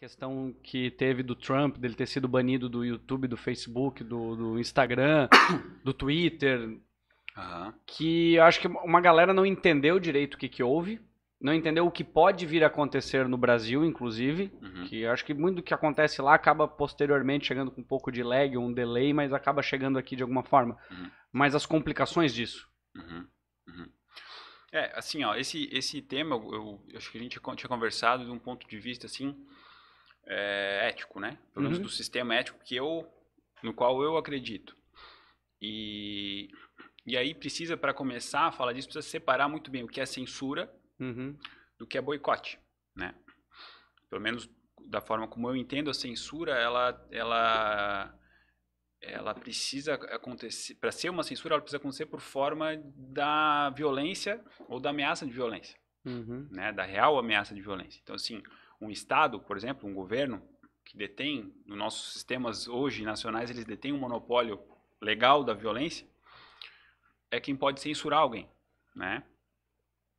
questão que teve do Trump, dele ter sido banido do YouTube, do Facebook, do, do Instagram, do Twitter, uhum. que acho que uma galera não entendeu direito o que, que houve, não entendeu o que pode vir a acontecer no Brasil, inclusive, uhum. que acho que muito do que acontece lá acaba posteriormente chegando com um pouco de lag, um delay, mas acaba chegando aqui de alguma forma. Uhum. Mas as complicações disso. Uhum. Uhum. É, assim, ó, esse, esse tema, eu, eu acho que a gente tinha conversado de um ponto de vista, assim, é, ético, né? Pelo menos uhum. do sistema ético que eu, no qual eu acredito. E, e aí precisa, para começar a falar disso, precisa separar muito bem o que é censura uhum. do que é boicote, né? Pelo menos da forma como eu entendo a censura, ela, ela, ela precisa acontecer. Para ser uma censura, ela precisa acontecer por forma da violência ou da ameaça de violência, uhum. né? Da real ameaça de violência. Então, assim, um Estado, por exemplo, um governo, que detém, nos nossos sistemas hoje nacionais, eles detêm um monopólio legal da violência, é quem pode censurar alguém, né?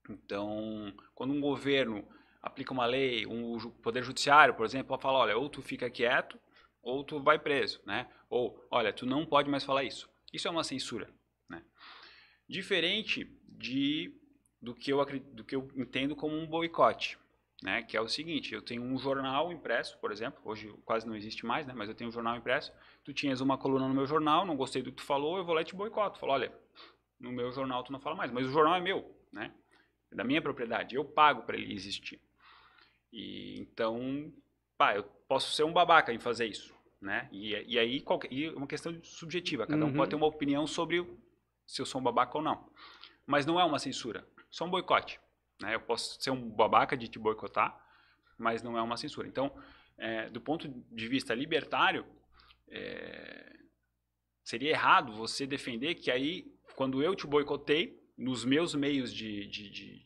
Então, quando um governo aplica uma lei, um poder judiciário, por exemplo, fala, olha, ou tu fica quieto, ou tu vai preso, né? Ou, olha, tu não pode mais falar isso. Isso é uma censura, né? Diferente de do que eu do que eu entendo como um boicote, né? Que é o seguinte, eu tenho um jornal impresso, por exemplo, hoje quase não existe mais, né? Mas eu tenho um jornal impresso. Tu tinhas uma coluna no meu jornal, não gostei do que tu falou, eu vou lá e te boicoto. Falo, olha, no meu jornal tu não fala mais, mas o jornal é meu, né? É da minha propriedade, eu pago para ele existir. E então, pá, eu posso ser um babaca em fazer isso, né? E, e aí qualquer, e é uma questão subjetiva, cada uhum. um pode ter uma opinião sobre se eu sou um babaca ou não. Mas não é uma censura, só um boicote. Né? Eu posso ser um babaca de te boicotar, mas não é uma censura. Então, é, do ponto de vista libertário, é, seria errado você defender que aí, quando eu te boicotei, nos meus meios de, de, de,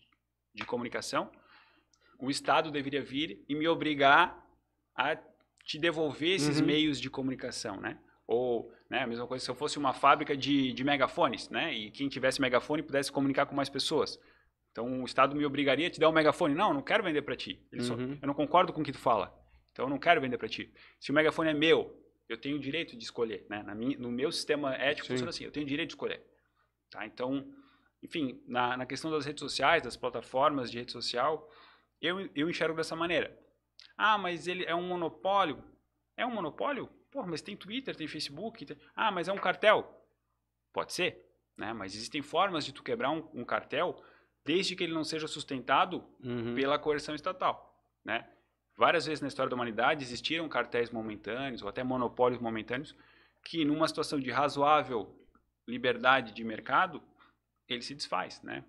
de comunicação, o Estado deveria vir e me obrigar a te devolver esses uhum. meios de comunicação, né? Ou, né, a mesma coisa, se eu fosse uma fábrica de, de megafones, né? E quem tivesse megafone pudesse comunicar com mais pessoas. Então o Estado me obrigaria a te dar um megafone. Não, não quero vender para ti. Uhum. Só, eu não concordo com o que tu fala. Então eu não quero vender para ti. Se o megafone é meu, eu tenho o direito de escolher. Né? Minha, no meu sistema ético Sim. funciona assim, eu tenho o direito de escolher. Tá? Então, enfim, na, na, questão das redes sociais, das plataformas de rede social, eu, eu enxergo dessa maneira. Ah, mas ele é um monopólio. É um monopólio? Pô, mas tem Twitter, tem Facebook. Tem... Ah, mas é um cartel. Pode ser, né? mas existem formas de tu quebrar um, um cartel desde que ele não seja sustentado uhum. pela coerção estatal, né? Várias vezes na história da humanidade existiram cartéis momentâneos ou até monopólios momentâneos que, numa situação de razoável liberdade de mercado, ele se desfaz, né?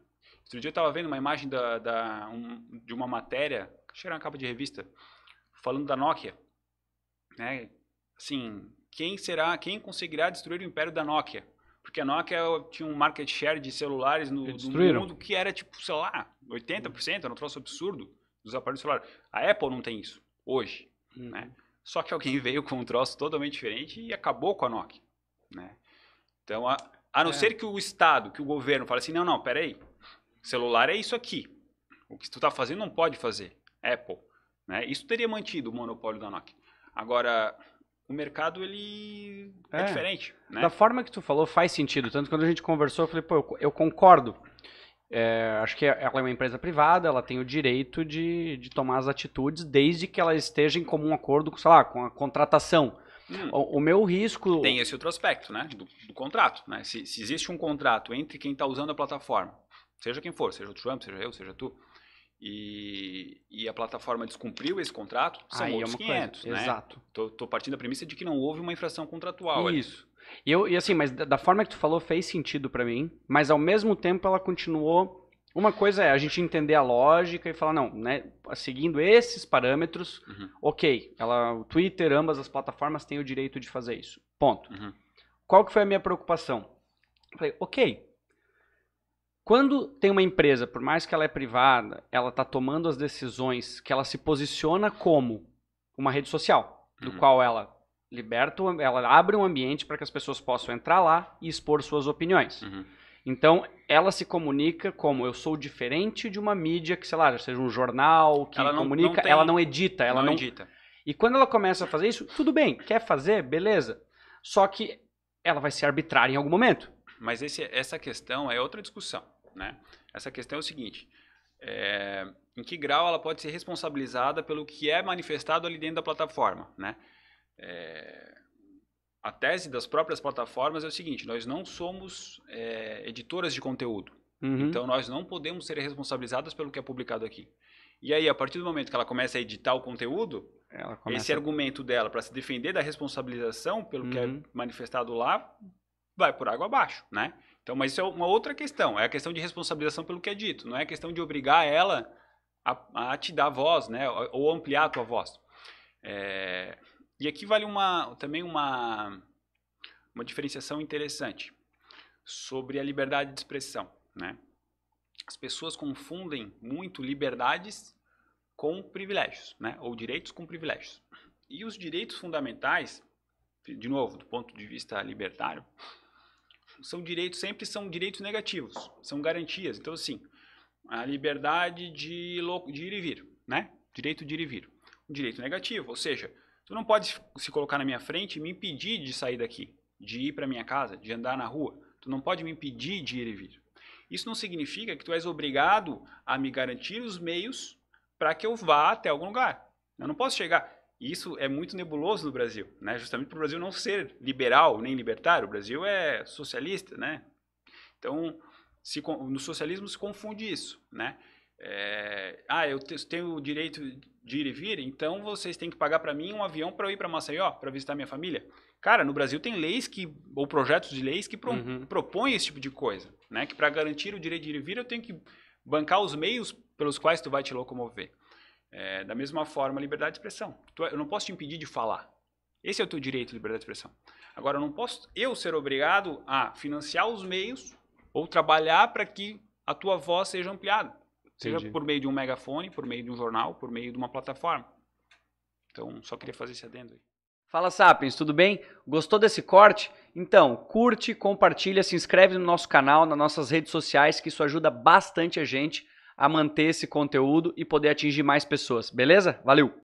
Outro dia eu estava vendo uma imagem da, da um, de uma matéria, acho que uma capa de revista, falando da Nokia, né? Assim, quem será, quem conseguirá destruir o império da Nokia? porque a Nokia é tinha um market share de celulares no, mundo que era tipo, sei lá, 80%, era um troço absurdo dos aparelhos celulares. A Apple não tem isso hoje, uhum. né? Só que alguém veio com um troço totalmente diferente e acabou com a Nokia, né? Então, a, a não é. ser que o Estado, que o governo fale assim, não, não, peraí, celular é isso aqui. O que tu está fazendo não pode fazer, Apple. Né? Isso teria mantido o monopólio da Nokia. Agora, o mercado ele é, é diferente. Né? Da forma que tu falou, faz sentido. Tanto que quando a gente conversou, eu falei, pô, eu, eu concordo. É, acho que ela é uma empresa privada, ela tem o direito de, de tomar as atitudes desde que ela esteja em comum acordo com, sei lá, com a contratação. Hum. O, o, meu risco. Tem esse outro aspecto, né? Do, do contrato. Né? Se, se, existe um contrato entre quem está usando a plataforma, seja quem for, seja o Trump, seja eu, seja tu, e, e a plataforma descumpriu esse contrato, são Aí é outros é 500, coisa. né? Exato. Tô, tô, partindo da premissa de que não houve uma infração contratual. Isso. E, eu, e assim, mas da forma que tu falou fez sentido para mim, mas ao mesmo tempo ela continuou... Uma coisa é a gente entender a lógica e falar, não, né, seguindo esses parâmetros, uhum. ok, ela, o Twitter, ambas as plataformas têm o direito de fazer isso. Ponto. Uhum. Qual que foi a minha preocupação? Falei, ok, quando tem uma empresa, por mais que ela é privada, ela está tomando as decisões que ela se posiciona como uma rede social, do uhum. qual ela liberta, ela abre um ambiente para que as pessoas possam entrar lá e expor suas opiniões. Uhum. Então, ela se comunica como eu sou diferente de uma mídia que, sei lá, seja um jornal que ela não, comunica, não tem... ela não edita, ela não, não edita. E quando ela começa a fazer isso, tudo bem, quer fazer, beleza. Só que ela vai ser arbitrária em algum momento. Mas esse, essa questão é outra discussão. Né? Essa questão é o seguinte: é, em que grau ela pode ser responsabilizada pelo que é manifestado ali dentro da plataforma? Né? É, a tese das próprias plataformas é o seguinte: nós não somos é, editoras de conteúdo. Uhum. Então, nós não podemos ser responsabilizadas pelo que é publicado aqui. E aí, a partir do momento que ela começa a editar o conteúdo, começa... esse argumento dela para se defender da responsabilização pelo uhum. que é uhum. manifestado lá vai por água abaixo, né? Então, mas isso é uma outra questão. É a questão de responsabilização pelo que é dito. Não é a questão de obrigar ela a, a te dar voz, né? Ou ampliar a tua voz. É, e aqui vale uma, também uma, uma diferenciação interessante sobre a liberdade de expressão, né? As pessoas confundem muito liberdades com privilégios, né? Ou direitos com privilégios. E os direitos fundamentais, de novo, do ponto de vista libertário, são direitos, sempre são direitos negativos, são garantias. Então, assim, a liberdade de, de ir e vir, né? Direito de ir e vir. Um direito negativo, ou seja, tu não pode se colocar na minha frente e me impedir de sair daqui, de ir para minha casa, de andar na rua. Tu não pode me impedir de ir e vir. Isso não significa que tu és obrigado a me garantir os meios para que eu vá até algum lugar. Eu não posso chegar. E isso é muito nebuloso no Brasil, né? justamente para o Brasil não ser liberal nem libertário. O Brasil é socialista, né? Então, se, no socialismo se confunde isso, né? É, ah, eu tenho o direito de ir e vir, então vocês têm que pagar para mim um avião para eu ir para Maceió, para visitar minha família. Cara, no Brasil tem leis que ou projetos de leis que pro, uhum. propõem esse tipo de coisa, né? Que para garantir o direito de ir e vir eu tenho que bancar os meios pelos quais tu vai te locomover. É, da mesma forma, liberdade de expressão. É, eu não posso te impedir de falar. Esse é o teu direito, liberdade de expressão. Agora, eu não posso eu ser obrigado a financiar os meios ou trabalhar para que a tua voz seja ampliada. Seja Entendi. por meio de um megafone, por meio de um jornal, por meio de uma plataforma. Então, só queria fazer esse adendo aí. Fala Sapiens, tudo bem? Gostou desse corte? Então, curte, compartilha, se inscreve no nosso canal, nas nossas redes sociais, que isso ajuda bastante a gente a manter esse conteúdo e poder atingir mais pessoas, beleza? Valeu!